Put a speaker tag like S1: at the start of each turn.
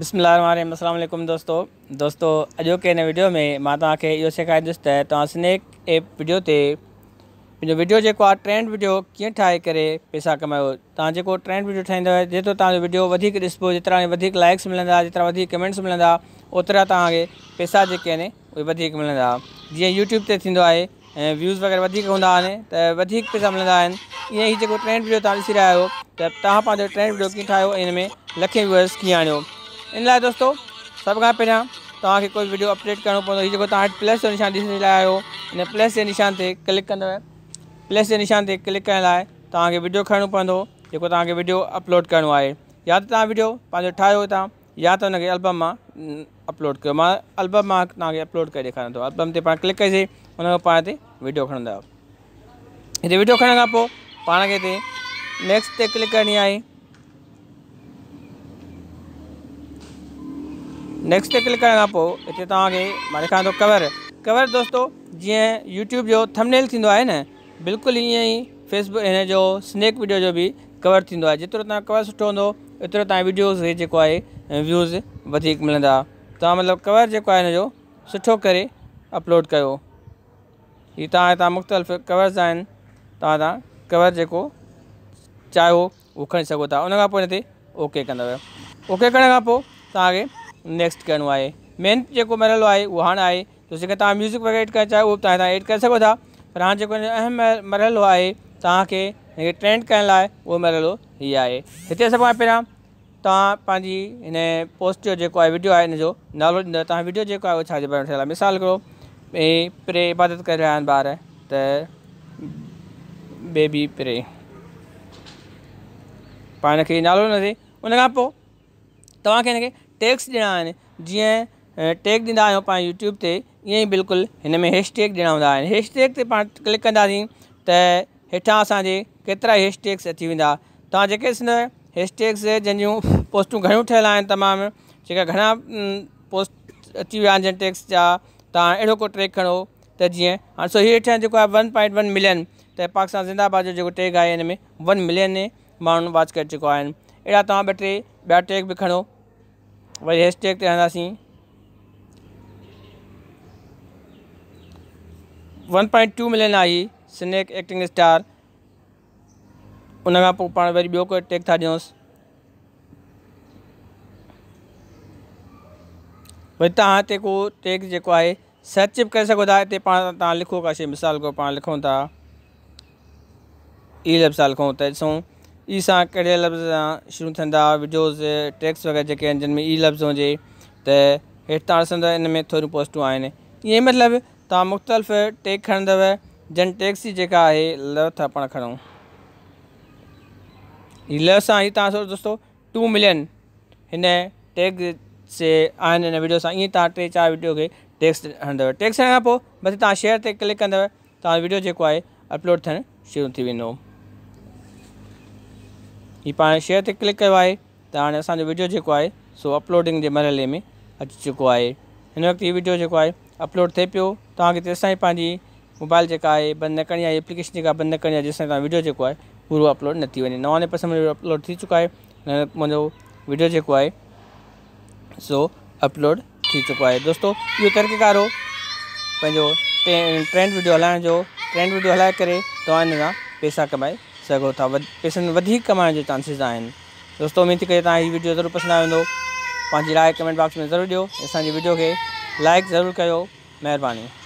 S1: बस्मिलाम दोस्तों दोस्तों दोस्तो अॼोके हिन वीडियो में मां तव्हांखे इहो सेखारींदुसि स्नैक एप वीडियो से वीडियो जो आहे ट्रैंड वीडियो कीअं ठाहे कर पैसा कमायो तको ट्रेंड ट्रैंड वीडियो ठाहींदव जो तुम वीडियो दिसो जितना लाइक्स मिलंदा जितना कमेंट्स मिलंदा ओतरा तव्हांखे पैसा जो आहिनि उहे मिलंदा जीअं यूट्यूब से व्यूज़ वग़ैरह हूँ तो पैसा मिलंदा ये ही ई जेको ट्रैंड विडियो तव्हां ॾिसी रहिया आहियो त तव्हां वीडियो क्यों ठाहियो ऐं इन में लखे व्यूअर्स कीअं आ इन लाइ दोस्तो सभ खां पहिरियां तव्हांखे कोई वीडियो अपडेट करो पवंदो जो जेको प्लस जो निशान ॾिसण लाइ प्लस के निशान से क्लिक कंदव प्लस के निशान से क्लिक कर वीडियो खणणो पवंदो जो तक वीडियो अपलोड करो है या तो वीडियो पंहिंजो या तो हुनखे एल्बम मां अपलोड कर मां एल्बम मां अपलोड कर ॾेखारियां तो एल्बम से पा क्लिक कजे हुन खां वीडियो खणंदा इतने वीडियो खणण खां पोइ पाण खे नेक्स्ट क्लिक करनी है नेक्स्ट क्लिक करण खां पोइ हिते तव्हांखे मां ॾेखारियां कवर कवर दोस्तों जो यूट्यूब जो थंबनेल थींदो आहे न बिल्कुलु ईअं ई फेसबुक इन जो स्नैक वीडियो जो बि कवर थींदो आहे जेतिरो कवर सुठो हूंदो एतिरो तव्हां वीडियोज़ हे जेको आहे व्यूज़ वधीक मिलंदा तव्हां कवर जेको आहे हिन जो सुठो कर अपलोड कर हीअ तव्हां हितां मुख़्तलिफ़ कवर्स तवर जो चाहो वो जेको सोता उहो खणी ओके कंदव ओके करण खां नेक्स्ट करणो है मेन जो महिल है उहो हाणे आहे जो तुम म्यूज़िक वग़ैरह एड करणु चाहियो वो बि एड करे सघो पर हाँ जो अहम मरहलो है तव्हांखे ट्रेंड कर वो उहो मरहलो हीउ आहे हिते सभ खां पहिरियां पोस्ट जो जेको वीडियो आहे हिनजो नालो ॾींदव वीडियो जेको आहे मिसाल करो प्रे इबादत कर रहा बार त बेबी प्रे पाण खे नालो न थिए उनखां टैक्स दिना आहिनि टैग ॾींदा आहियूं पाण यूट्यूब से इं ई बिल्कुलु हिन में हैशटैग ॾियणा हूंदा हैशटैग ते पाण क्लिक कंदासीं तो हेठां असांजे केतिरा हैशटैग्स अची वा तक जेके सिंध हैशटैग्स जंहिं जूं पोस्टूं घणियूं ठहियल आहिनि पोस्ट अची विया आहिनि टैक्स जहाँ तव्हां अहिड़ो को ट्रैक खड़ो तो जीअं हाणे सो हीअ हेठां जेको वन पॉइंट वन मिलियन त पाकिस्तान ज़िंदाबाद जो जेको टैग है इनमें वन मिलियन माण्हुनि वॉच कर चुका अड़ा तुम तव्हां ॿ टे ॿिया टैग भी खड़ो वरी हैशटैग ते वन पॉइंट टू मिलियन आई स्नैक एक्टिंग स्टार उन खां पोइ वरी ॿियो को टैग था ॾियूंसि वरी तव्हां को टैग जो है सर्च भी कर सघो था हिते पाण तव्हां मिसाल को पाण लिखूं था ई लिफ़्स लिखूं ई सां कड़े लफ़्ज़ सां शुरू थींदा विडियोज़ टैक्स वग़ैरह जेके आहिनि जिन में ई लफ़्ज़ हो त हेठि तव्हां ॾिसंदव इन में थोरियूं पोस्टूं आहिनि ईअं मतिलबु तव्हां मुख़्तलिफ़ टेक खणंदव जन टैक्स जी जेका आहे लफ़्ज़ पाण खणूं हीअ लफ़्ज़ सां ई तव्हां टू मिलियन हिन टैग से आहिनि हिन वीडियो से ईअं ते टे चारि वीडियो खे टैक्स हणंद टैक्स हणण बस पोइ बसि शेयर क्लिक कंदव वीडियो जो है अपलोड थियणु शुरू थी वेंदो हीअ पा शेयर से क्लिक कयो है त हाणे असांजो वीडियो जो है सो अपलोडिंग जे मरहले में अची चुको है इन वक्त ये वीडियो जो है अपलोड थे पो ती मोबाइल जो है बंद न करनी है एप्लीकेशन जेका बंदि न करणी आहे जेसिताईं वीडियो जेको आहे पूरो अपलोड न थी वञे नवाने परसेंट अपलोड थी चुको है मुंहिंजो वीडियो जो है सो अपलोड थी चुको है दोस्तों ये तरीक़ेकार हो ट्रेंड वीडियो हलाइण जो ट्रेंड वीडियो हलाए करे पैसा कमाए सोता था कमाने के कमाइण जे चांसिस आहिनि दोस्तो थी करे वीडियो जरूर पसंद आयो राय कमेंट बॉक्स में जरूर ॾियो असांजी वीडियो के लाइक जरूर कयो महिरबानी